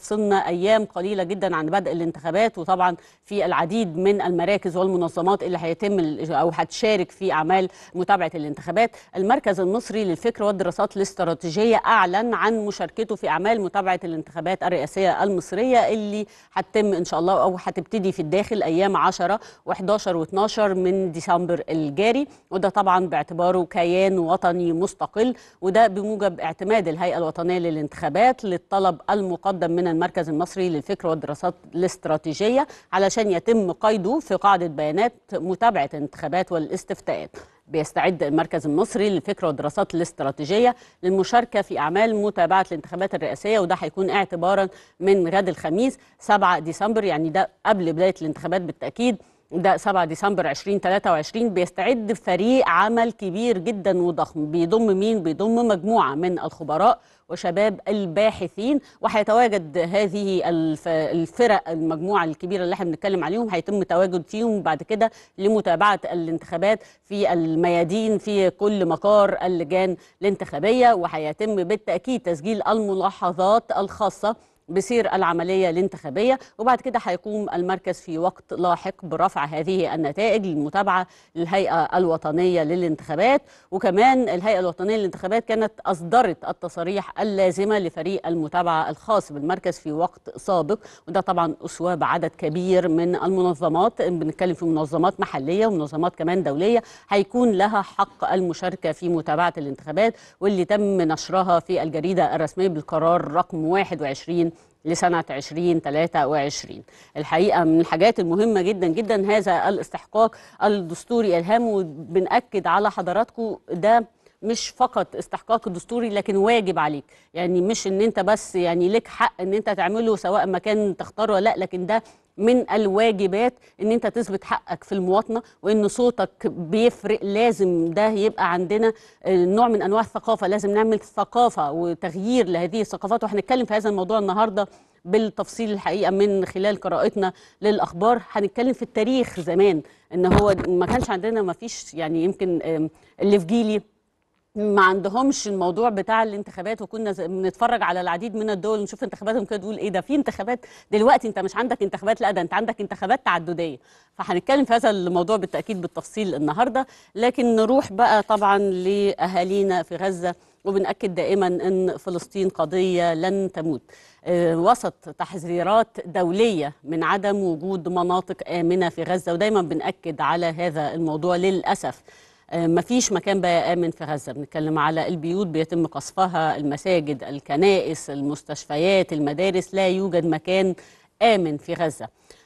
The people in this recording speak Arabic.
فصلنا أيام قليلة جدا عن بدء الانتخابات وطبعا في العديد من المراكز والمنظمات اللي هيتم أو هتشارك في أعمال متابعة الانتخابات المركز المصري للفكر والدراسات الاستراتيجية أعلن عن مشاركته في أعمال متابعة الانتخابات الرئاسية المصرية اللي هتتم إن شاء الله أو هتبتدي في الداخل أيام 10 و11 و12 من ديسمبر الجاري وده طبعا باعتباره كيان وطني مستقل وده بموجب اعتماد الهيئة الوطنية للانتخابات للطلب المقدم من المركز المصري للفكر والدراسات الاستراتيجية علشان يتم قيده في قاعدة بيانات متابعة الانتخابات والاستفتاءات بيستعد المركز المصري للفكر والدراسات الاستراتيجية للمشاركة في أعمال متابعة الانتخابات الرئاسية وده هيكون اعتبارا من غد الخميس 7 ديسمبر يعني ده قبل بداية الانتخابات بالتأكيد ده 7 ديسمبر 2023 بيستعد فريق عمل كبير جدا وضخم بيضم مين بيضم مجموعه من الخبراء وشباب الباحثين وهيتواجد هذه الفرق المجموعه الكبيره اللي احنا بنتكلم عليهم هيتم تواجد فيهم بعد كده لمتابعه الانتخابات في الميادين في كل مقار اللجان الانتخابيه وهيتم بالتاكيد تسجيل الملاحظات الخاصه بسير العملية الانتخابية وبعد كده هيقوم المركز في وقت لاحق برفع هذه النتائج للمتابعة للهيئة الوطنية للانتخابات وكمان الهيئة الوطنية للانتخابات كانت أصدرت التصاريح اللازمة لفريق المتابعة الخاص بالمركز في وقت سابق وده طبعا أسوة بعدد كبير من المنظمات بنتكلم في منظمات محلية ومنظمات كمان دولية هيكون لها حق المشاركة في متابعة الانتخابات واللي تم نشرها في الجريدة الرسمية بالقرار رقم 21 لسنة 2023 الحقيقة من الحاجات المهمة جدا جدا هذا الاستحقاق الدستوري الهام وبنأكد على حضراتكم ده مش فقط استحقاق دستوري لكن واجب عليك يعني مش ان انت بس يعني لك حق ان انت تعمله سواء ما كان تختاره لا لكن ده من الواجبات ان انت تثبت حقك في المواطنه وان صوتك بيفرق لازم ده يبقى عندنا آه، نوع من انواع الثقافه لازم نعمل ثقافه وتغيير لهذه الثقافات وهنتكلم في هذا الموضوع النهارده بالتفصيل الحقيقه من خلال قراءتنا للاخبار هنتكلم في التاريخ زمان ان هو ما كانش عندنا ما فيش يعني يمكن اللي في جيلي ما عندهمش الموضوع بتاع الانتخابات وكنا بنتفرج على العديد من الدول نشوف انتخاباتهم كده تقول ايه ده في انتخابات دلوقتي انت مش عندك انتخابات لا ده انت عندك انتخابات تعدديه فهنتكلم في هذا الموضوع بالتاكيد بالتفصيل النهارده لكن نروح بقى طبعا لاهالينا في غزه وبنأكد دائما أن فلسطين قضية لن تموت آه، وسط تحذيرات دولية من عدم وجود مناطق آمنة في غزة ودايما بنأكد على هذا الموضوع للأسف آه، ما فيش مكان بقى آمن في غزة بنتكلم على البيوت بيتم قصفها المساجد الكنائس المستشفيات المدارس لا يوجد مكان آمن في غزة